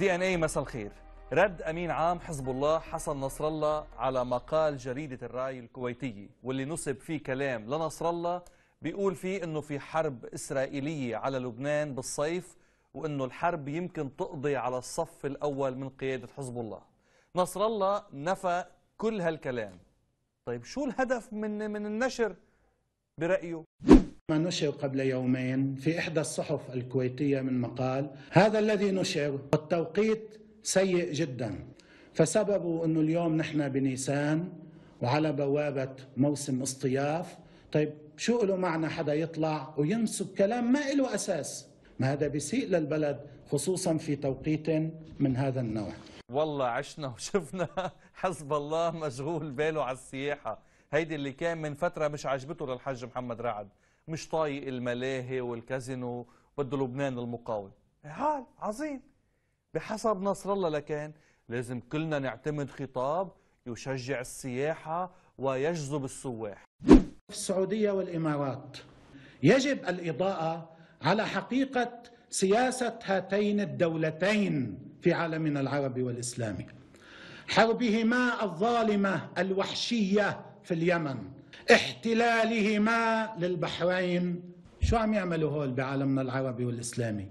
دي ان اي مساء الخير رد امين عام حزب الله حسن نصر الله على مقال جريده الراي الكويتيه واللي نصب فيه كلام لنصر الله بيقول فيه انه في حرب اسرائيليه على لبنان بالصيف وانه الحرب يمكن تقضي على الصف الاول من قياده حزب الله نصر الله نفى كل هالكلام طيب شو الهدف من من النشر برايه ما نشر قبل يومين في إحدى الصحف الكويتية من مقال هذا الذي نشر والتوقيت سيء جدا فسببه أنه اليوم نحن بنيسان وعلى بوابة موسم اصطياف طيب شو له معنى حدا يطلع وينسب كلام ما له أساس ما هذا بيسيء للبلد خصوصا في توقيت من هذا النوع والله عشنا وشفنا حسب الله مشغول باله على السياحة هيدي اللي كان من فترة مش عاجبته للحاج محمد رعد مش طايق الملاهي والكازينو بده لبنان المقاوم إيه حال عظيم بحسب نصر الله لكان لازم كلنا نعتمد خطاب يشجع السياحة ويجذب السواح السعودية والإمارات يجب الإضاءة على حقيقة سياسة هاتين الدولتين في عالمنا العربي والإسلامي حربهما الظالمة الوحشية في اليمن احتلالهما للبحرين شو عم يعملوا هول بعالمنا العربي والإسلامي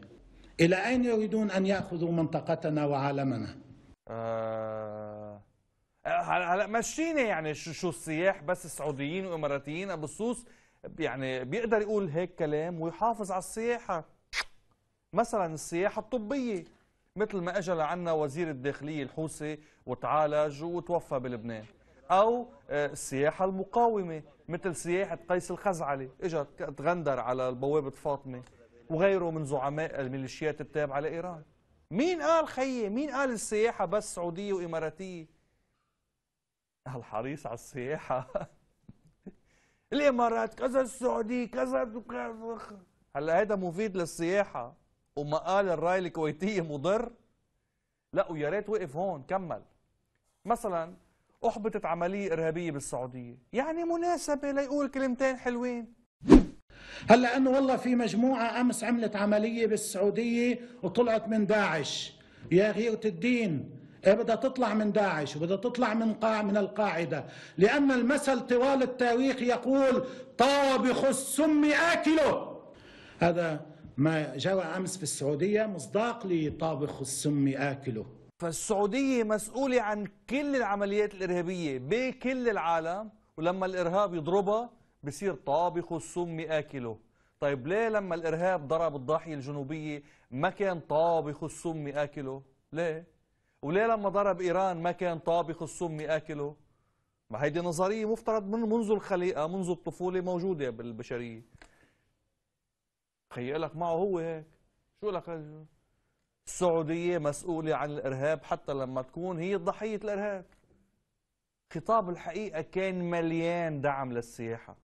إلى أين يريدون أن يأخذوا منطقتنا وعالمنا آه... آه، هلا مشينا يعني شو شو السياح بس سعوديين واماراتيين ابو الصوص يعني بيقدر يقول هيك كلام ويحافظ على السياحه مثلا السياحه الطبيه مثل ما اجى لعنا وزير الداخليه الحوثي وتعالج وتوفى بلبنان أو آه، السياحة المقاومة مثل سياحة قيس الخزعلي إجت تغندر على بوابة فاطمة وغيره من زعماء الميليشيات التابعة لإيران مين قال خيي مين قال السياحة بس سعودية وإماراتية الحريص على السياحة الإمارات كذا السعودية كذا هلا هذا مفيد للسياحة وما قال الراي الكويتية مضر لا ويا ريت وقف هون كمل مثلا أحبطت عملية إرهابية بالسعودية يعني مناسبة ليقول كلمتين حلوين هلا انه والله في مجموعه امس عملت عمليه بالسعوديه وطلعت من داعش يا غيره الدين إيه بدها تطلع من داعش وبدها تطلع من قاع من القاعده لان المثل طوال التاريخ يقول طابخ السم اكله هذا ما جرى امس في السعوديه مصداق لطابخ السم اكله فالسعودية مسؤولة عن كل العمليات الإرهابية بكل العالم ولما الإرهاب يضربها بصير طابخ السم آكله طيب ليه لما الإرهاب ضرب الضاحية الجنوبية ما كان طابخ السم آكله ليه وليه لما ضرب إيران ما كان طابخ السم آكله ما هيدي نظرية مفترض من منذ الخليقة منذ الطفولة موجودة بالبشرية خيالك معه هو هيك شو لك السعودية مسؤولة عن الإرهاب حتى لما تكون هي ضحية الإرهاب خطاب الحقيقة كان مليان دعم للسياحة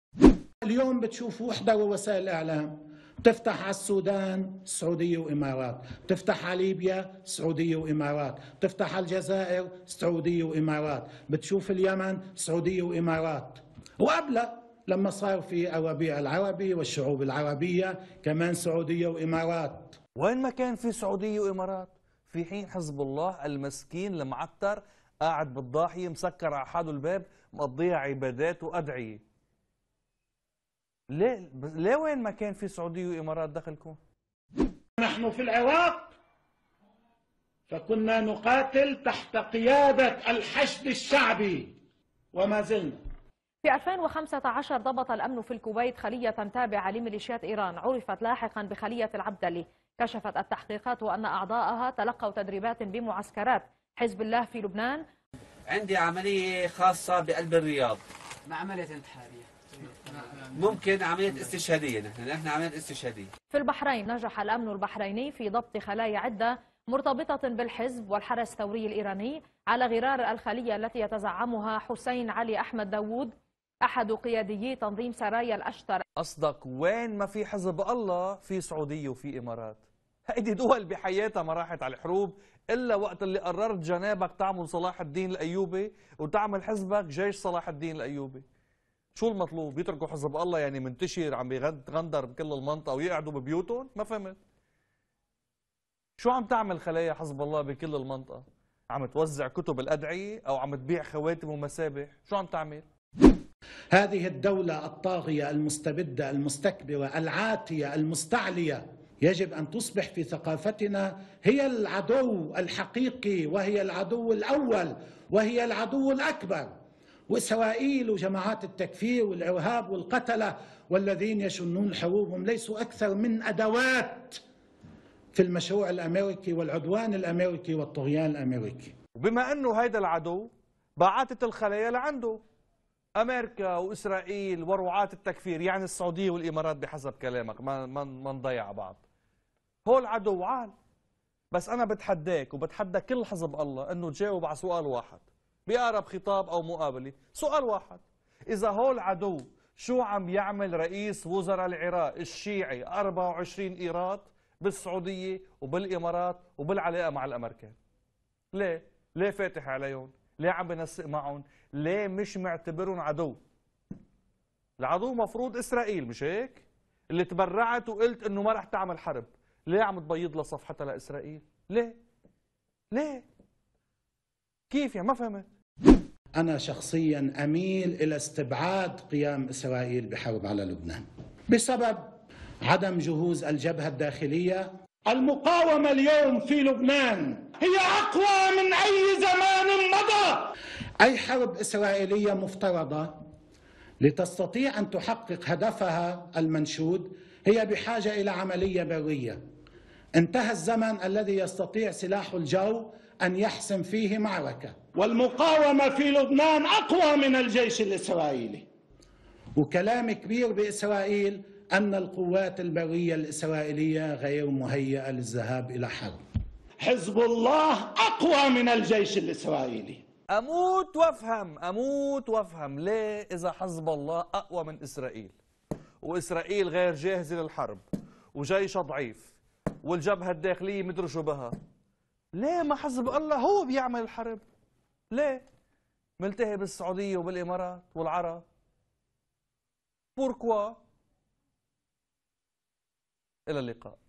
اليوم بتشوف وحدة ووسائل الإعلام بتفتح على السودان السعودية وإمارات بتفتح على ليبيا السعودية وإمارات بتفتح على الجزائر السعودية وإمارات بتشوف اليمن السعودية وإمارات وقبلها لما صار في أوابيع العربي والشعوب العربية كمان سعودية وإمارات وين ما كان في سعودية وإمارات في حين حزب الله المسكين المعتر قاعد بالضاحية مسكر على حاله الباب مقضيها عبادات وأدعية ليه, ليه وين ما كان في سعودية وإمارات دخلكم نحن في العراق فكنا نقاتل تحت قيادة الحشد الشعبي وما زلنا في 2015 ضبط الأمن في الكويت خلية تابعة لميليشيات إيران عرفت لاحقا بخلية العبدلي كشفت التحقيقات أن أعضاءها تلقوا تدريبات بمعسكرات حزب الله في لبنان عندي عملية خاصة بقلب الرياض ما عملية انتحارية ممكن عملية استشهادية نحن نحن عملية استشهادية في البحرين نجح الأمن البحريني في ضبط خلايا عدة مرتبطة بالحزب والحرس الثوري الإيراني على غرار الخلية التي يتزعمها حسين علي أحمد داوود أحد قياديي تنظيم سرايا الأشتر أصدق وين ما في حزب الله في سعودية وفي إمارات هيدي دول بحياتها ما راحت على الحروب إلا وقت اللي قررت جنابك تعمل صلاح الدين الأيوبي وتعمل حزبك جيش صلاح الدين الأيوبي شو المطلوب يتركوا حزب الله يعني منتشر عم يغندر بكل المنطقة ويقعدوا ببيوتهم ما فهمت شو عم تعمل خلايا حزب الله بكل المنطقة عم توزع كتب الأدعية أو عم تبيع خواتم ومسابح شو عم تعمل هذه الدولة الطاغية المستبدة المستكبرة العاتية المستعلية يجب أن تصبح في ثقافتنا هي العدو الحقيقي وهي العدو الأول وهي العدو الأكبر وإسرائيل وجماعات التكفير والإرهاب والقتلة والذين يشنون حروبهم ليسوا أكثر من أدوات في المشروع الأمريكي والعدوان الأمريكي والطغيان الأمريكي وبما أنه هيدا العدو بعثت الخلايا لعنده امريكا واسرائيل ورعاة التكفير يعني السعوديه والامارات بحسب كلامك ما ما ما نضيع بعض هول عدو وعال بس انا بتحداك وبتحدى كل حزب الله انه تجاوب على سؤال واحد باقرب خطاب او مقابله سؤال واحد اذا هول عدو شو عم يعمل رئيس وزراء العراق الشيعي 24 ايراد بالسعوديه وبالامارات وبالعلاقه مع الامريكان ليه ليه فاتح عليهم ليه عم بنسق معهم ليه مش معتبرهم عدو العدو مفروض اسرائيل مش هيك اللي تبرعت وقلت انه ما رح تعمل حرب ليه عم تبيض لها صفحتها لاسرائيل ليه ليه كيف يعني ما فهمت انا شخصيا اميل الى استبعاد قيام اسرائيل بحرب على لبنان بسبب عدم جهوز الجبهه الداخليه المقاومه اليوم في لبنان هي اقوى من اي أي حرب إسرائيلية مفترضة لتستطيع أن تحقق هدفها المنشود هي بحاجة إلى عملية برية انتهى الزمن الذي يستطيع سلاح الجو أن يحسم فيه معركة والمقاومة في لبنان أقوى من الجيش الإسرائيلي وكلام كبير بإسرائيل أن القوات البرية الإسرائيلية غير مهيئة للذهاب إلى حرب حزب الله أقوى من الجيش الإسرائيلي أموت وأفهم أموت وأفهم ليه إذا حزب الله أقوى من إسرائيل وإسرائيل غير جاهزة للحرب وجيشها ضعيف والجبهة الداخلية مدري شو بها ليه ما حزب الله هو بيعمل الحرب ليه ملتهي بالسعودية وبالإمارات والعرب بوركوا إلى اللقاء